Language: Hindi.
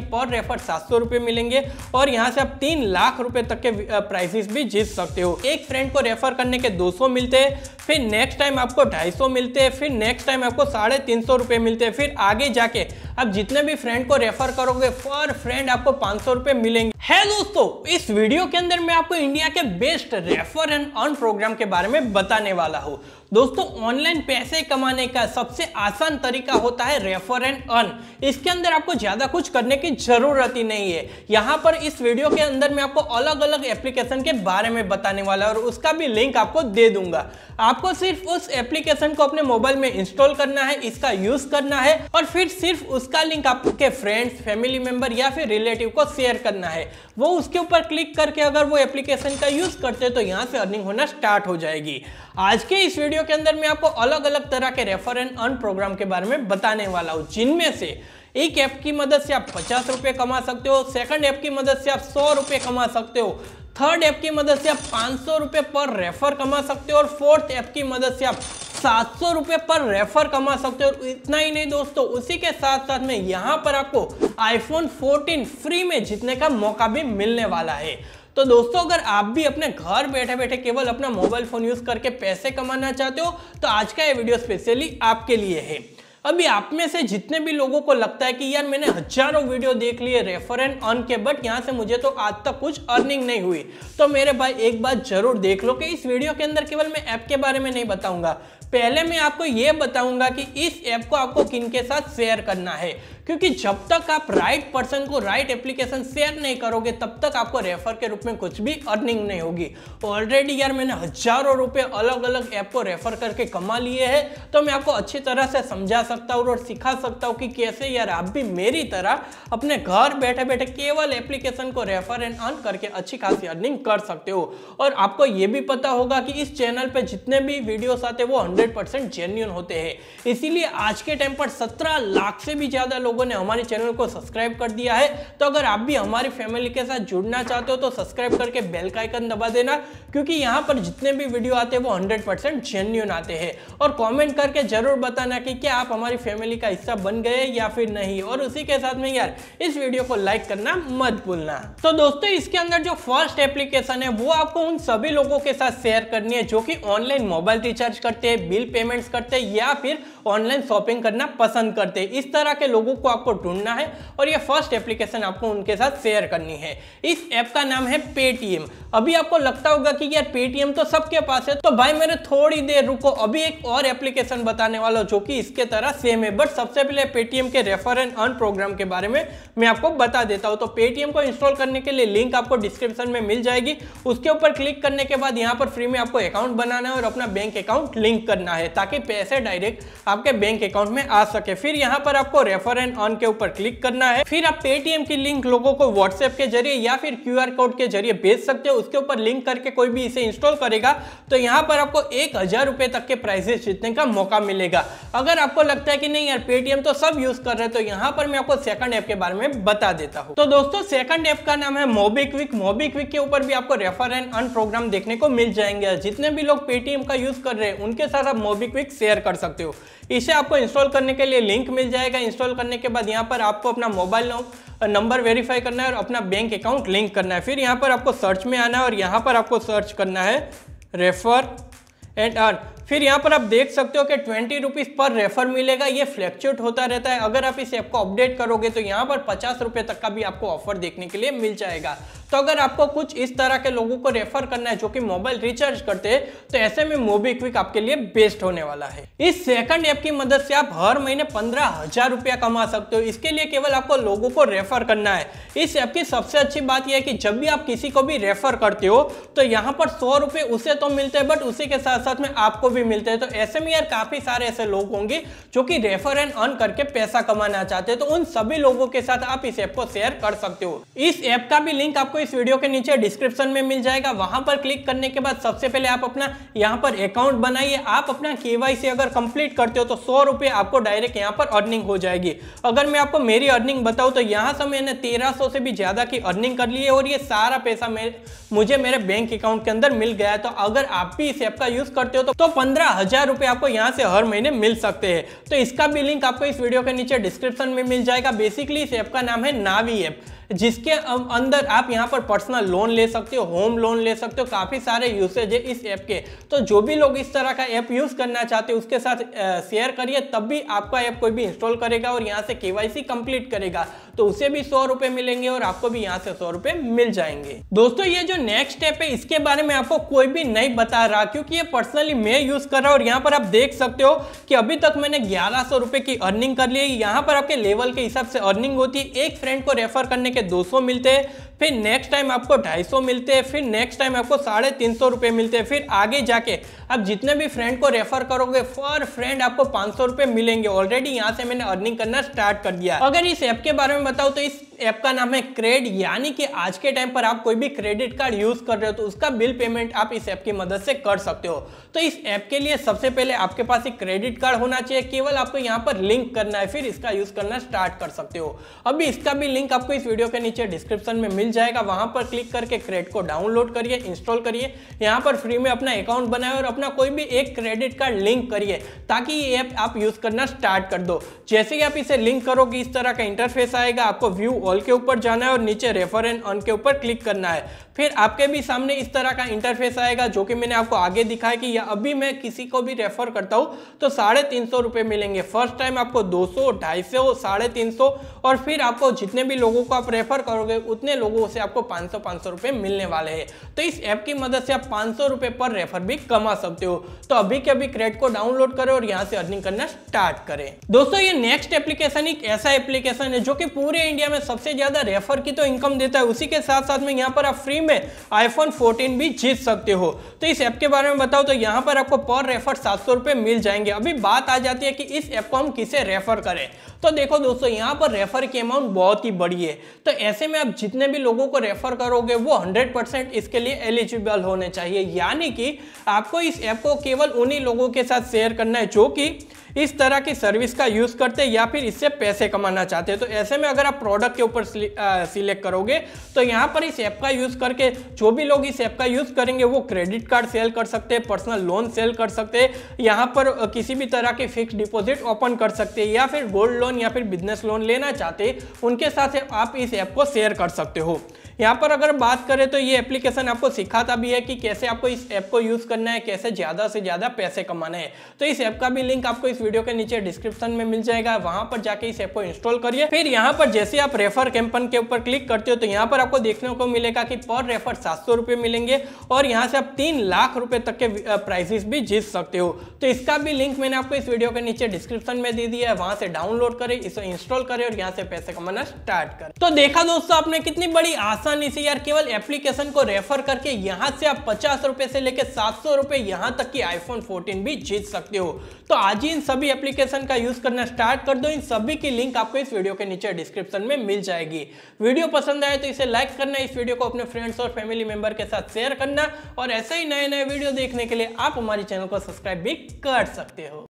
पर रेफर सात सौ रुपए मिलेंगे और यहाँ से आप तीन लाख रुपए तक के प्राइसेस भी जीत सकते हो एक फ्रेंड को रेफर करने के 200 मिलते हैं फिर नेक्स्ट टाइम आपको 250 मिलते हैं फिर नेक्स्ट टाइम आपको साढ़े तीन सौ रुपए मिलते हैं फिर आगे जाके आप जितने भी फ्रेंड को रेफर करोगे पर फ्रेंड आपको पांच सौ रुपए मिलेंगे है दोस्तों इस वीडियो के अंदर मैं आपको इंडिया के best refer and earn program के बारे में बताने वाला हूँ दोस्तों ऑनलाइन पैसे कमाने का सबसे आसान तरीका होता है रेफर एंड अर्न इसके अंदर आपको ज्यादा कुछ करने की जरूरत ही नहीं है यहाँ पर इस वीडियो के अंदर मैं आपको अलग अलग एप्लीकेशन के बारे में बताने वाला और उसका भी लिंक आपको दे दूंगा आपको सिर्फ उस एप्लीकेशन को अपने मोबाइल में इंस्टॉल करना है इसका यूज करना है और फिर सिर्फ उस उसका लिंक आपके फ्रेंड्स फैमिली मेंबर या फिर रिलेटिव को शेयर करना है वो उसके ऊपर क्लिक करके अगर वो एप्लीकेशन का यूज़ करते हैं तो यहाँ से अर्निंग होना स्टार्ट हो जाएगी आज के इस वीडियो के अंदर मैं आपको अलग अलग तरह के रेफर एंड अर्न प्रोग्राम के बारे में बताने वाला हूँ जिनमें से एक ऐप की मदद से आप पचास रुपये कमा सकते हो सेकंड ऐप की मदद से आप सौ रुपये कमा सकते हो थर्ड ऐप की मदद से आप पाँच सौ रुपये पर रेफर कमा सकते हो और फोर्थ ऐप की मदद से आप सात सौ पर रेफर कमा सकते हो और इतना ही नहीं दोस्तों उसी के साथ साथ में यहाँ पर आपको आईफोन 14 फ्री में जीतने का मौका भी मिलने वाला है तो दोस्तों अगर आप भी अपने घर बैठे बैठे केवल अपना मोबाइल फोन यूज करके पैसे कमाना चाहते हो तो आज का ये वीडियो स्पेशली आपके लिए है अभी आप में से जितने भी लोगों को लगता है कि यार मैंने हजारों वीडियो देख लिए रेफर एंड अर्न के बट यहाँ से मुझे तो आज तक कुछ अर्निंग नहीं हुई तो मेरे भाई एक बात जरूर देख लो कि इस वीडियो के अंदर केवल मैं ऐप के बारे में नहीं बताऊंगा पहले मैं आपको ये बताऊंगा कि इस ऐप को आपको किन के साथ शेयर करना है क्योंकि जब तक आप राइट पर्सन को राइट एप्लीकेशन शेयर नहीं करोगे तब तक आपको रेफर के रूप में कुछ भी अर्निंग नहीं होगी ऑलरेडी यार मैंने हजारों रुपए अलग अलग ऐप को रेफर करके कमा लिए हैं तो मैं आपको अच्छी तरह से समझा सकता हूँ और सिखा सकता हूँ कि कैसे यार आप भी मेरी तरह अपने घर बैठे बैठे केवल एप्लीकेशन को रेफर एंड अर्न करके अच्छी खासी अर्निंग कर सकते हो और आपको ये भी पता होगा कि इस चैनल पर जितने भी वीडियोस आते हैं वो हंड्रेड हंड्रेड परसेंट जेन्यून होते हैं इसीलिए आज के टाइम पर सत्रह लाख से भी ज़्यादा लोगों ने हमारे चैनल को सब्सक्राइब कर दिया है तो अगर आप भी हमारी फैमिली के साथ जुड़ना चाहते हो तो सब्सक्राइब करके बेल का आइकन दबा देना क्योंकि यहाँ पर जितने भी वीडियो आते हैं वो हंड्रेड परसेंट जेन्यून आते हैं और कॉमेंट करके जरूर बताना कि क्या आप हमारी फैमिली का हिस्सा बन गए या फिर नहीं और उसी के साथ में यार इस वीडियो को लाइक करना मत भूलना तो दोस्तों इसके अंदर जो फर्स्ट एप्लीकेशन है वो आपको उन सभी लोगों के साथ शेयर करनी है जो कि ऑनलाइन मोबाइल रिचार्ज करते हैं बिल पेमेंट्स करते हैं या फिर ऑनलाइन शॉपिंग करना पसंद करते हैं इस तरह के लोगों को आपको ढूंढना है और ये फर्स्ट एप्लीकेशन आपको उनके साथ शेयर करनी है इस ऐप का नाम है पेटीएम अभी आपको लगता होगा कि यार पेटीएम तो सबके पास है तो भाई मेरे थोड़ी देर रुको अभी एक और एप्लीकेशन बताने वाला जो कि इसके तरह सेम है बट सबसे पहले पेटीएम के रेफर एंड अर्न प्रोग्राम के बारे में मैं आपको बता देता हूँ तो पेटीएम को इंस्टॉल करने के लिए लिंक आपको डिस्क्रिप्शन में मिल जाएगी उसके ऊपर क्लिक करने के बाद यहाँ पर फ्री में आपको अकाउंट बनाना है और अपना बैंक अकाउंट लिंक करना है ताकि पैसे डायरेक्ट आपके बैंक अकाउंट में आ सके फिर यहाँ पर आपको रेफर एंड ऑन के ऊपर क्लिक करना है फिर आप पेटीएम की लिंक लोगों को व्हाट्सएप के जरिए या फिर क्यू कोड के जरिए भेज सकते हो उसके ऊपर लिंक करके कोई भी इसे इंस्टॉल करेगा तो यहाँ पर आपको एक तक के प्राइजेस जीतने का मौका मिलेगा अगर आपको लगता है कि नहीं यार पेटीएम तो सब यूज कर रहे हैं तो यहाँ पर मैं आपको सेकंड ऐप के बारे में बता देता हूँ तो दोस्तों सेकंड ऐप का नाम है मोबीक्विक मोबीक्विक के ऊपर भी आपको रेफर एंड अन प्रोग्राम देखने को मिल जाएंगे जितने भी लोग पेटीएम का यूज कर रहे हैं उनके साथ साथ आप मोबीक्विक शेयर कर सकते हो इसे आपको इंस्टॉल करने के लिए लिंक मिल जाएगा इंस्टॉल करने के बाद यहाँ पर आपको अपना मोबाइल नंबर वेरीफाई करना है और अपना बैंक अकाउंट लिंक करना है फिर यहाँ पर आपको सर्च में आना है और यहाँ पर आपको सर्च करना है रेफर एंड अर्न फिर यहाँ पर आप देख सकते हो कि ट्वेंटी रुपीज़ पर रेफर मिलेगा ये फ्लैक्चुएट होता रहता है अगर आप इस ऐप को अपडेट करोगे तो यहाँ पर पचास रुपये तक का भी आपको ऑफर देखने के लिए मिल जाएगा तो अगर आपको कुछ इस तरह के लोगों को रेफर करना है जो कि मोबाइल रिचार्ज करते हैं तो ऐसे में मोबीक्विक आपके लिए बेस्ट होने वाला है इस सेकंड ऐप की मदद से आप हर महीने पंद्रह हजार रुपया कमा सकते हो इसके लिए केवल आपको लोगों को रेफर करना है इस ऐप की सबसे अच्छी बात यह है कि जब भी आप किसी को भी रेफर करते हो तो यहाँ पर सौ उसे तो मिलते हैं बट उसी के साथ साथ में आपको भी मिलते हैं तो ऐसे में यार काफी सारे ऐसे लोग होंगे जो कि रेफर एंड अर्न करके पैसा कमाना चाहते हैं तो उन सभी लोगों के साथ आप इस ऐप को शेयर कर सकते हो इस ऐप का भी लिंक आपको इस वीडियो के नीचे डिस्क्रिप्शन में मिल जाएगा वहां पर क्लिक करने के बाद सबसे पहले आप अपना यहाँ पर अकाउंट बनाइए आप अपना के अगर कंप्लीट करते हो तो सौ आपको डायरेक्ट यहाँ पर अर्निंग हो जाएगी अगर मैं आपको मेरी अर्निंग बताऊँ तो यहाँ से मैंने तेरह से भी ज़्यादा की अर्निंग कर ली है और ये सारा पैसा मुझे मेरे बैंक अकाउंट के अंदर मिल गया तो अगर आप भी इस ऐप का यूज़ करते हो तो, तो पंद्रह हजार रुपए आपको यहाँ से हर महीने मिल सकते हैं तो इसका भी लिंक आपको इस वीडियो के नीचे डिस्क्रिप्शन में मिल जाएगा बेसिकली इस ऐप का नाम है नावी ऐप जिसके अं-, अंदर आप यहाँ पर पर्सनल लोन ले सकते हो होम लोन ले सकते हो काफ़ी सारे यूसेज है इस ऐप के तो जो भी लोग इस तरह का ऐप यूज़ करना चाहते हैं उसके साथ शेयर करिए तब भी आपका ऐप कोई भी इंस्टॉल करेगा और यहाँ से केवाईसी कंप्लीट करेगा तो उसे भी सौ रुपए मिलेंगे और आपको भी यहाँ से सौ रुपए मिल जाएंगे दोस्तों ये जो नेक्स्ट स्टेप है इसके बारे में आपको कोई भी नहीं बता रहा क्योंकि ये पर्सनली मैं यूज कर रहा हूँ और यहाँ पर आप देख सकते हो कि अभी तक मैंने ग्यारह सौ रुपए की अर्निंग कर ली है यहाँ पर आपके लेवल के हिसाब से अर्निंग होती है एक फ्रेंड को रेफर करने के दो मिलते हैं फिर नेक्स्ट टाइम आपको ढाई मिलते हैं फिर नेक्स्ट टाइम आपको साढ़े तीन मिलते हैं फिर आगे जाके आप जितने भी फ्रेंड को रेफर करोगे फॉर फ्रेंड आपको पाँच सौ मिलेंगे ऑलरेडी यहाँ से मैंने अर्निंग करना स्टार्ट कर दिया अगर इस ऐप के बारे में बताओ तो इस ऐप का नाम है क्रेड यानी कि आज के टाइम पर आप कोई भी क्रेडिट कार्ड यूज कर रहे हो तो उसका बिल पेमेंट आप इस ऐप की मदद से कर सकते हो तो इस ऐप के लिए सबसे पहले आपके पास एक क्रेडिट कार्ड होना चाहिए केवल आपको यहाँ पर लिंक करना है फिर इसका यूज करना स्टार्ट कर सकते हो अभी इसका भी लिंक आपको इस वीडियो के नीचे डिस्क्रिप्शन में मिल जाएगा वहां पर क्लिक करके क्रेड को डाउनलोड करिए इंस्टॉल करिए यहाँ पर फ्री में अपना अकाउंट बनाए और अपना कोई भी एक क्रेडिट कार्ड लिंक करिए ताकि ये ऐप आप यूज करना स्टार्ट कर दो जैसे ही आप इसे लिंक करोगे इस तरह का इंटरफेस आएगा आपको व्यू ऑल के ऊपर जाना है और नीचे रेफर एंड ऑन के ऊपर क्लिक करना है फिर आपके भी सामने इस तरह का इंटरफेस आएगा जो कि मैंने आपको आगे दिखाया कि अभी मैं किसी को भी रेफर करता हूँ तो साढ़े तीन सौ रुपये मिलेंगे फर्स्ट टाइम आपको दो सौ ढाई सौ साढ़े तीन सौ और फिर आपको जितने भी लोगों को आप रेफर करोगे उतने लोगों से आपको पाँच सौ पाँच सौ रुपये मिलने वाले हैं तो इस ऐप की मदद से आप पाँच सौ रुपये पर रेफर भी कमा सकते हो तो अभी के अभी क्रेडिट को डाउनलोड करें और यहाँ से अर्निंग करना स्टार्ट करें दोस्तों ये नेक्स्ट एप्लीकेशन एक ऐसा एप्लीकेशन है जो कि पूरे इंडिया में सबसे ज्यादा रेफर की तो इनकम देता है उसी के साथ साथ में यहाँ पर आप फ्री में आईफोन 14 भी जीत सकते हो तो इस ऐप के बारे में बताओ तो यहाँ पर आपको पर रेफर सात सौ मिल जाएंगे अभी बात आ जाती है कि इस ऐप को हम किसे रेफर करें तो देखो दोस्तों यहाँ पर रेफर की अमाउंट बहुत ही बड़ी है तो ऐसे में आप जितने भी लोगों को रेफर करोगे वो हंड्रेड इसके लिए एलिजिबल होने चाहिए यानी कि आपको इस ऐप को केवल उन्हीं लोगों के साथ शेयर करना है जो कि इस तरह की सर्विस का यूज़ करते हैं या फिर इससे पैसे कमाना चाहते हैं तो ऐसे में अगर आप प्रोडक्ट के ऊपर सिलेक्ट करोगे तो यहाँ पर इस ऐप का यूज़ कर करके जो भी लोग इस ऐप का यूज करेंगे वो क्रेडिट कार्ड सेल कर सकते हैं पर्सनल लोन सेल कर सकते हैं यहाँ पर किसी भी तरह के फिक्स डिपोजिट ओपन कर सकते हैं या फिर गोल्ड लोन या फिर बिजनेस लोन लेना चाहते उनके साथ आप इस ऐप को शेयर कर सकते हो यहाँ पर अगर बात करें तो ये एप्लीकेशन आपको सिखाता भी है कि कैसे आपको इस ऐप को यूज़ करना है कैसे ज़्यादा से ज़्यादा पैसे कमाना है तो इस ऐप का भी लिंक आपको इस वीडियो के नीचे डिस्क्रिप्शन में मिल जाएगा वहाँ पर जाके इस ऐप को इंस्टॉल करिए फिर यहाँ पर जैसे आप रेफर कैंपन के ऊपर क्लिक करते हो तो यहाँ पर आपको देखने को मिलेगा कि पर रेफर सात मिलेंगे और यहाँ से आप तीन लाख रुपये तक के प्राइजेस भी जीत सकते हो तो इसका भी लिंक मैंने आपको इस वीडियो के नीचे डिस्क्रिप्शन में दे दिया है वहाँ से डाउनलोड करें इसे इंस्टॉल करें और यहाँ से पैसे कमाना स्टार्ट करें तो देखा दोस्तों आपने कितनी बड़ी आशा आसानी से यार केवल एप्लीकेशन को रेफर करके यहाँ से आप पचास रुपए से लेकर सात सौ रुपए यहाँ तक की आईफोन 14 भी जीत सकते हो तो आज ही इन सभी एप्लीकेशन का यूज करना स्टार्ट कर दो इन सभी की लिंक आपको इस वीडियो के नीचे डिस्क्रिप्शन में मिल जाएगी वीडियो पसंद आए तो इसे लाइक करना इस वीडियो को अपने फ्रेंड्स और फैमिली मेंबर के साथ शेयर करना और ऐसे ही नए नए वीडियो देखने के लिए आप हमारे चैनल को सब्सक्राइब भी कर सकते हो